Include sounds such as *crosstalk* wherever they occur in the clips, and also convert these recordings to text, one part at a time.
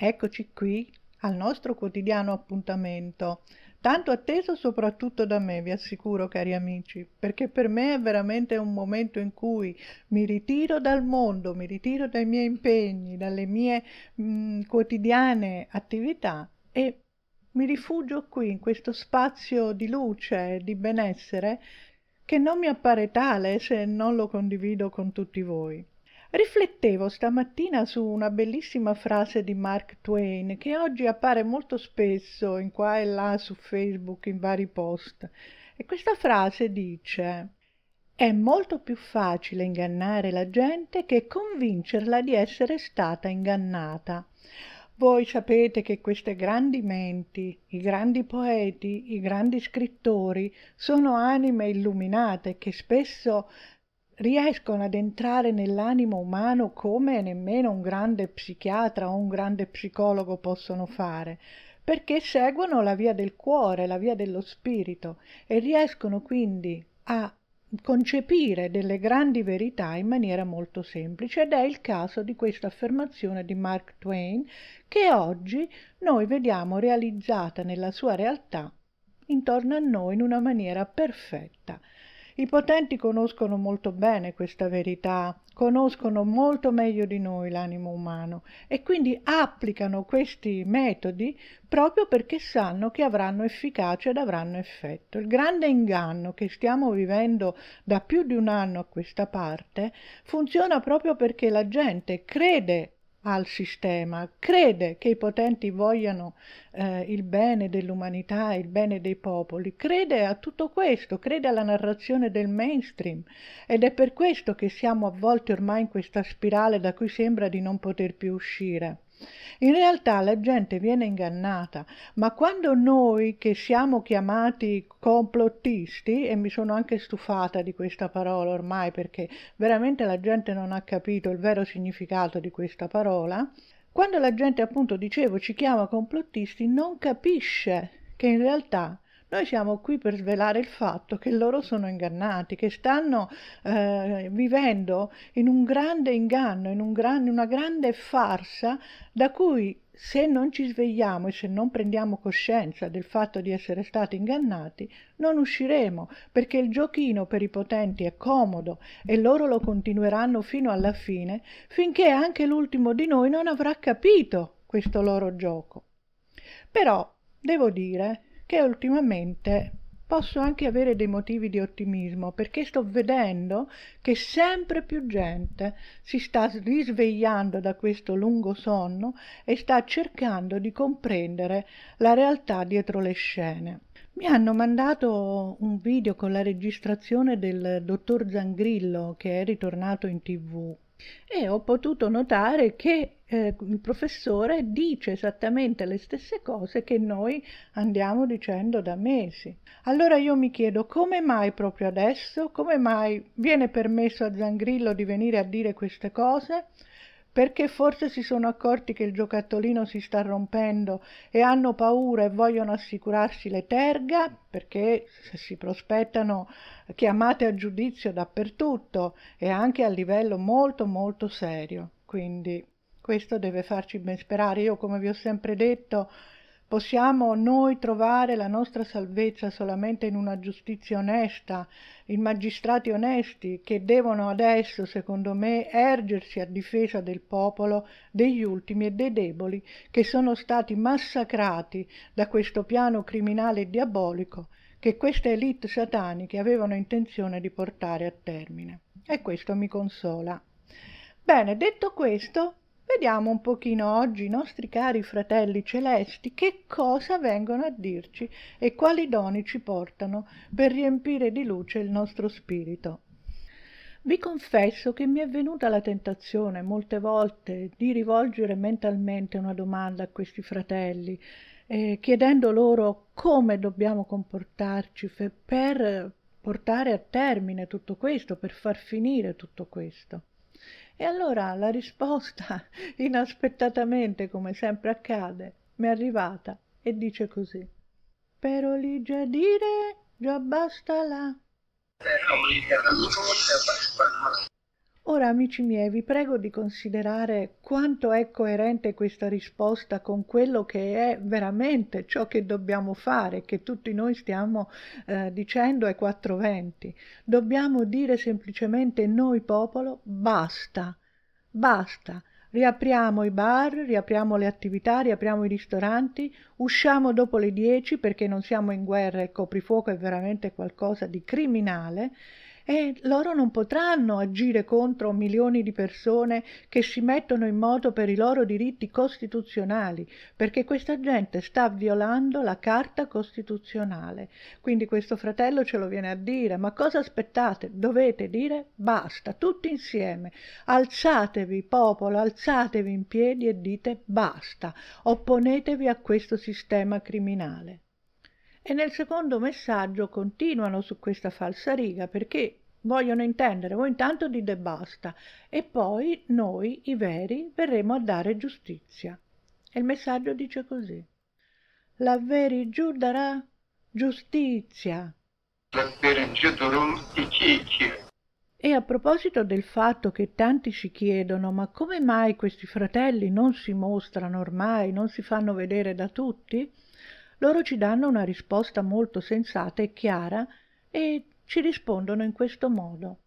Eccoci qui al nostro quotidiano appuntamento, tanto atteso soprattutto da me, vi assicuro cari amici, perché per me è veramente un momento in cui mi ritiro dal mondo, mi ritiro dai miei impegni, dalle mie mh, mm, quotidiane attività e mi rifugio qui in questo spazio di luce e di benessere che non mi appare tale se non lo condivido con tutti voi. Riflettevo stamattina su una bellissima frase di Mark Twain che oggi appare molto spesso in qua e là su Facebook in vari post. E questa frase dice È molto più facile ingannare la gente che convincerla di essere stata ingannata. Voi sapete che queste grandi menti, i grandi poeti, i grandi scrittori sono anime illuminate che spesso riescono ad entrare nell'animo umano come nemmeno un grande psichiatra o un grande psicologo possono fare, perché seguono la via del cuore, la via dello spirito e riescono quindi a concepire delle grandi verità in maniera molto semplice ed è il caso di questa affermazione di Mark Twain che oggi noi vediamo realizzata nella sua realtà intorno a noi in una maniera perfetta i potenti conoscono molto bene questa verità, conoscono molto meglio di noi l'animo umano e quindi applicano questi metodi proprio perché sanno che avranno efficacia ed avranno effetto. Il grande inganno che stiamo vivendo da più di un anno a questa parte funziona proprio perché la gente crede al sistema, crede che i potenti vogliano eh, il bene dell'umanità, il bene dei popoli, crede a tutto questo, crede alla narrazione del mainstream ed è per questo che siamo avvolti ormai in questa spirale da cui sembra di non poter più uscire. In realtà la gente viene ingannata, ma quando noi che siamo chiamati complottisti, e mi sono anche stufata di questa parola ormai perché veramente la gente non ha capito il vero significato di questa parola, quando la gente appunto dicevo ci chiama complottisti non capisce che in realtà noi siamo qui per svelare il fatto che loro sono ingannati, che stanno eh, vivendo in un grande inganno, in un gran, una grande farsa da cui se non ci svegliamo e se non prendiamo coscienza del fatto di essere stati ingannati, non usciremo, perché il giochino per i potenti è comodo e loro lo continueranno fino alla fine, finché anche l'ultimo di noi non avrà capito questo loro gioco. Però, devo dire, che ultimamente posso anche avere dei motivi di ottimismo perché sto vedendo che sempre più gente si sta risvegliando da questo lungo sonno e sta cercando di comprendere la realtà dietro le scene. Mi hanno mandato un video con la registrazione del dottor Zangrillo che è ritornato in tv e ho potuto notare che eh, il professore dice esattamente le stesse cose che noi andiamo dicendo da mesi. Allora io mi chiedo come mai proprio adesso, come mai viene permesso a Zangrillo di venire a dire queste cose? perché forse si sono accorti che il giocattolino si sta rompendo e hanno paura e vogliono assicurarsi le terga, perché si prospettano chiamate a giudizio dappertutto e anche a livello molto molto serio. Quindi questo deve farci ben sperare. Io come vi ho sempre detto Possiamo noi trovare la nostra salvezza solamente in una giustizia onesta, in magistrati onesti che devono adesso, secondo me, ergersi a difesa del popolo, degli ultimi e dei deboli, che sono stati massacrati da questo piano criminale e diabolico che queste elite sataniche avevano intenzione di portare a termine. E questo mi consola. Bene, detto questo, Vediamo un pochino oggi i nostri cari fratelli celesti che cosa vengono a dirci e quali doni ci portano per riempire di luce il nostro spirito. Vi confesso che mi è venuta la tentazione molte volte di rivolgere mentalmente una domanda a questi fratelli, eh, chiedendo loro come dobbiamo comportarci per portare a termine tutto questo, per far finire tutto questo. E allora la risposta, *laughs* inaspettatamente come sempre accade, mi è arrivata e dice così. Però lì già dire, già basta là. Però lì già dire, già basta là. Ora, amici miei, vi prego di considerare quanto è coerente questa risposta con quello che è veramente ciò che dobbiamo fare, che tutti noi stiamo eh, dicendo ai 420. Dobbiamo dire semplicemente noi popolo basta, basta. Riapriamo i bar, riapriamo le attività, riapriamo i ristoranti, usciamo dopo le 10 perché non siamo in guerra e il coprifuoco è veramente qualcosa di criminale e loro non potranno agire contro milioni di persone che si mettono in moto per i loro diritti costituzionali, perché questa gente sta violando la carta costituzionale. Quindi questo fratello ce lo viene a dire, ma cosa aspettate? Dovete dire basta, tutti insieme. Alzatevi popolo, alzatevi in piedi e dite basta, opponetevi a questo sistema criminale. E nel secondo messaggio continuano su questa falsa riga perché vogliono intendere voi oh, intanto dite basta e poi noi, i veri, verremo a dare giustizia. E il messaggio dice così. La veri giù darà giustizia. E a proposito del fatto che tanti si chiedono ma come mai questi fratelli non si mostrano ormai, non si fanno vedere da tutti? loro ci danno una risposta molto sensata e chiara e ci rispondono in questo modo.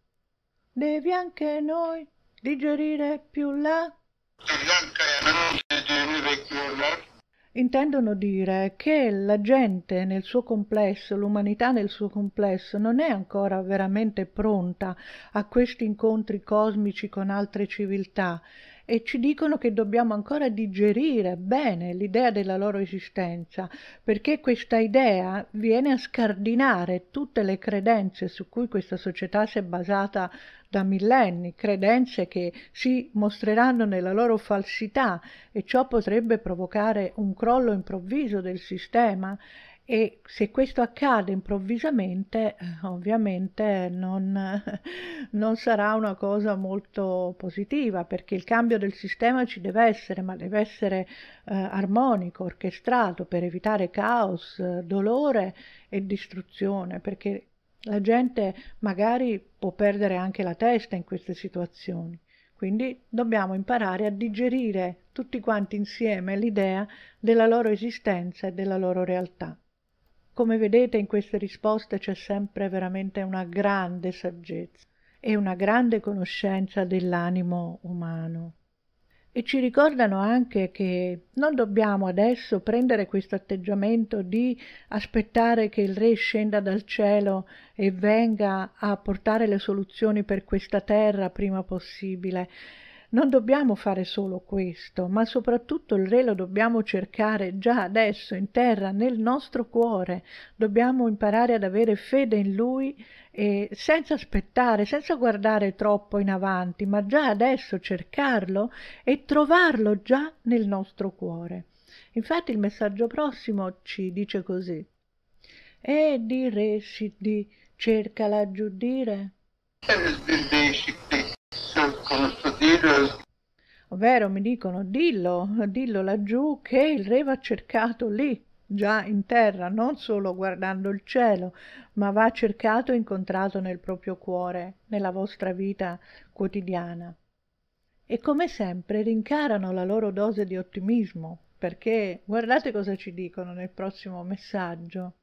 Devi anche noi digerire più là? Intendono dire che la gente nel suo complesso, l'umanità nel suo complesso, non è ancora veramente pronta a questi incontri cosmici con altre civiltà e ci dicono che dobbiamo ancora digerire bene l'idea della loro esistenza, perché questa idea viene a scardinare tutte le credenze su cui questa società si è basata da millenni, credenze che si mostreranno nella loro falsità e ciò potrebbe provocare un crollo improvviso del sistema e se questo accade improvvisamente eh, ovviamente non, *laughs* non, sarà una cosa molto positiva perché il cambio del sistema ci deve essere ma deve essere eh, armonico, orchestrato per evitare caos, dolore e distruzione perché la gente magari può perdere anche la testa in queste situazioni. Quindi dobbiamo imparare a digerire tutti quanti insieme l'idea della loro esistenza e della loro realtà. Come vedete in queste risposte c'è sempre veramente una grande saggezza e una grande conoscenza dell'animo umano. E ci ricordano anche che non dobbiamo adesso prendere questo atteggiamento di aspettare che il re scenda dal cielo e venga a portare le soluzioni per questa terra prima possibile, non dobbiamo fare solo questo, ma soprattutto il re lo dobbiamo cercare già adesso in terra, nel nostro cuore. Dobbiamo imparare ad avere fede in lui e senza aspettare, senza guardare troppo in avanti, ma già adesso cercarlo e trovarlo già nel nostro cuore. Infatti il messaggio prossimo ci dice così. E di re si di cerca laggiù dire posso dire? Vero, mi dicono, dillo, dillo laggiù che il re va cercato lì, già in terra, non solo guardando il cielo, ma va cercato e incontrato nel proprio cuore, nella vostra vita quotidiana. E come sempre rincarano la loro dose di ottimismo, perché guardate cosa ci dicono nel prossimo messaggio.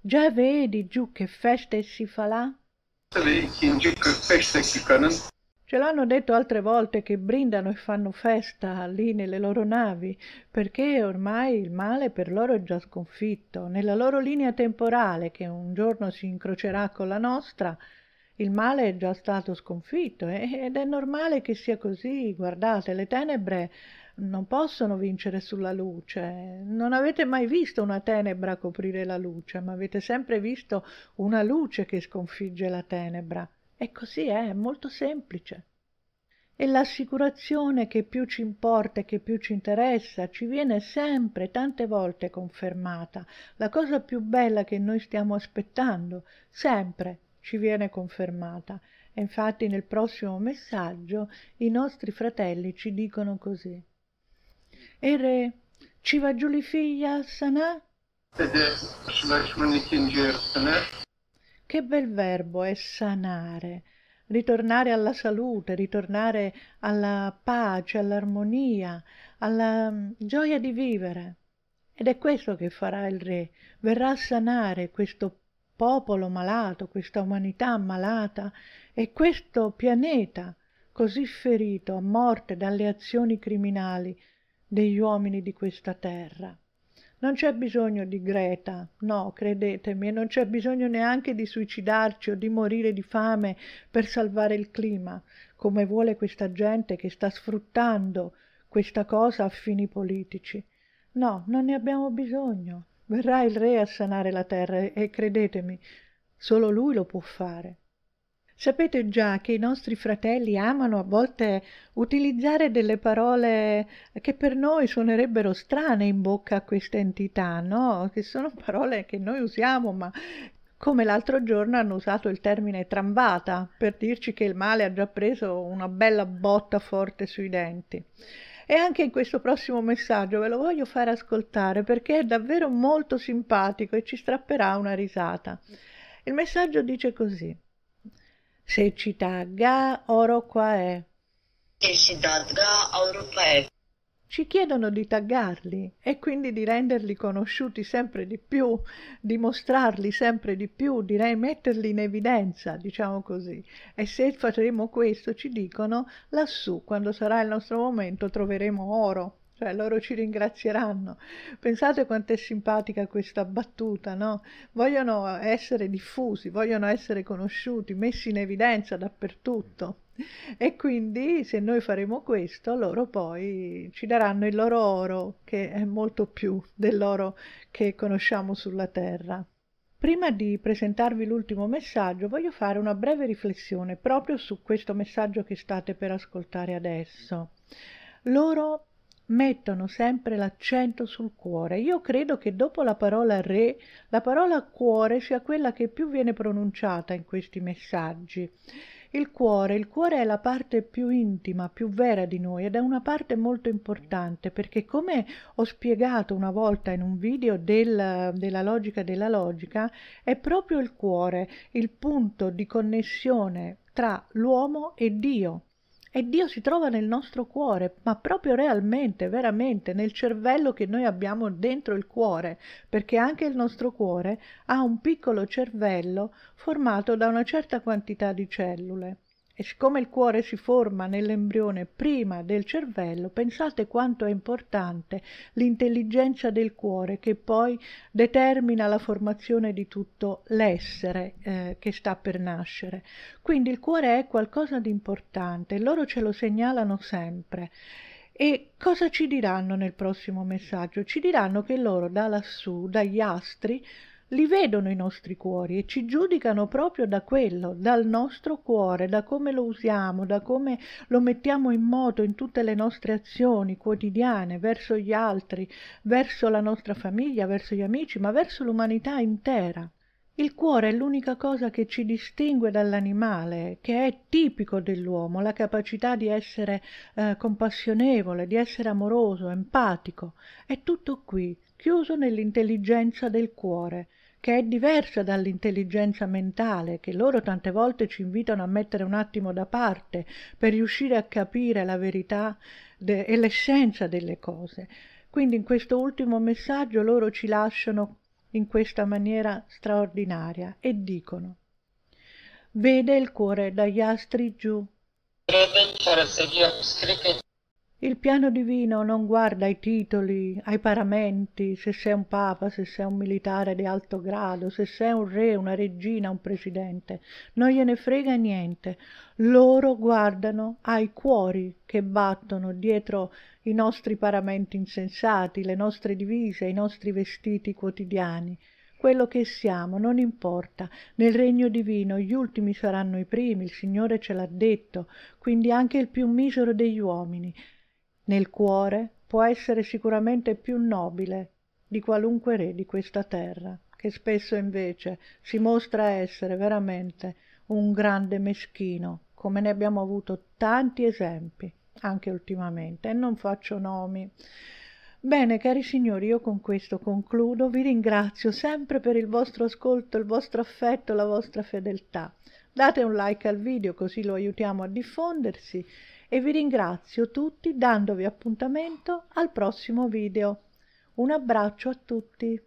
Già vedi giù che feste si fa là? Tabii ki, si fa là? Ce l'hanno detto altre volte che brindano e fanno festa lì nelle loro navi, perché ormai il male per loro è già sconfitto. Nella loro linea temporale, che un giorno si incrocerà con la nostra, il male è già stato sconfitto ed è normale che sia così. Guardate, le tenebre non possono vincere sulla luce. Non avete mai visto una tenebra coprire la luce, ma avete sempre visto una luce che sconfigge la tenebra. E così è, eh, è molto semplice. E l'assicurazione che più ci importa e che più ci interessa ci viene sempre, tante volte confermata. La cosa più bella che noi stiamo aspettando, sempre ci viene confermata. E infatti nel prossimo messaggio i nostri fratelli ci dicono così. E re, ci va giù li figlia, sanà? Che bel verbo è sanare, ritornare alla salute, ritornare alla pace, all'armonia, alla mm, gioia di vivere. Ed è questo che farà il re, verrà a sanare questo popolo malato, questa umanità malata e questo pianeta così ferito a morte dalle azioni criminali degli uomini di questa terra. Non c'è bisogno di Greta, no, credetemi, e non c'è bisogno neanche di suicidarci o di morire di fame per salvare il clima, come vuole questa gente che sta sfruttando questa cosa a fini politici. No, non ne abbiamo bisogno. Verrà il re a sanare la terra e credetemi, solo lui lo può fare. Sapete già che i nostri fratelli amano a volte utilizzare delle parole che per noi suonerebbero strane in bocca a questa entità, no? Che sono parole che noi usiamo, ma come l'altro giorno hanno usato il termine trambata per dirci che il male ha già preso una bella botta forte sui denti. E anche in questo prossimo messaggio ve lo voglio far ascoltare perché è davvero molto simpatico e ci strapperà una risata. Il messaggio dice così. Se ci tagga, Secitagga Oroquae. Secitagga Oroquae. Ci chiedono di taggarli e quindi di renderli conosciuti sempre di più, di mostrarli sempre di più, direi metterli in evidenza, diciamo così. E se faremo questo, ci dicono, lassù, quando sarà il nostro momento, troveremo oro cioè loro ci ringrazieranno. Pensate quanto è simpatica questa battuta, no? Vogliono essere diffusi, vogliono essere conosciuti, messi in evidenza dappertutto. E quindi se noi faremo questo, loro poi ci daranno il loro oro, che è molto più dell'oro che conosciamo sulla terra. Prima di presentarvi l'ultimo messaggio, voglio fare una breve riflessione proprio su questo messaggio che state per ascoltare adesso. Loro mettono sempre l'accento sul cuore. Io credo che dopo la parola re, la parola cuore sia quella che più viene pronunciata in questi messaggi. Il cuore, il cuore è la parte più intima, più vera di noi ed è una parte molto importante perché come ho spiegato una volta in un video del, della logica della logica, è proprio il cuore il punto di connessione tra l'uomo e Dio. E Dio si trova nel nostro cuore, ma proprio realmente, veramente, nel cervello che noi abbiamo dentro il cuore, perché anche il nostro cuore ha un piccolo cervello formato da una certa quantità di cellule. E siccome il cuore si forma nell'embrione prima del cervello, pensate quanto è importante l'intelligenza del cuore che poi determina la formazione di tutto l'essere eh, che sta per nascere. Quindi il cuore è qualcosa di importante, loro ce lo segnalano sempre. E cosa ci diranno nel prossimo messaggio? Ci diranno che loro da lassù, dagli astri, li vedono i nostri cuori e ci giudicano proprio da quello, dal nostro cuore, da come lo usiamo, da come lo mettiamo in moto in tutte le nostre azioni quotidiane, verso gli altri, verso la nostra famiglia, verso gli amici, ma verso l'umanità intera. Il cuore è l'unica cosa che ci distingue dall'animale, che è tipico dell'uomo, la capacità di essere eh, compassionevole, di essere amoroso, empatico. È tutto qui, chiuso nell'intelligenza del cuore, che è diversa dall'intelligenza mentale, che loro tante volte ci invitano a mettere un attimo da parte per riuscire a capire la verità de- e l'essenza delle cose. Quindi in questo ultimo messaggio loro ci lasciano in questa maniera straordinaria e dicono Vede il cuore dagli astri giù. Il piano divino non guarda ai titoli, ai paramenti, se sei un papa, se sei un militare di alto grado, se sei un re, una regina, un presidente. Non gliene frega niente. Loro guardano ai cuori che battono dietro i nostri paramenti insensati, le nostre divise, i nostri vestiti quotidiani. Quello che siamo non importa, nel regno divino gli ultimi saranno i primi, il Signore ce l'ha detto, quindi anche il più misero degli uomini nel cuore può essere sicuramente più nobile di qualunque re di questa terra, che spesso invece si mostra essere veramente un grande meschino, come ne abbiamo avuto tanti esempi anche ultimamente, e non faccio nomi. Bene, cari signori, io con questo concludo. Vi ringrazio sempre per il vostro ascolto, il vostro affetto, la vostra fedeltà. Date un like al video così lo aiutiamo a diffondersi e vi ringrazio tutti dandovi appuntamento al prossimo video. Un abbraccio a tutti!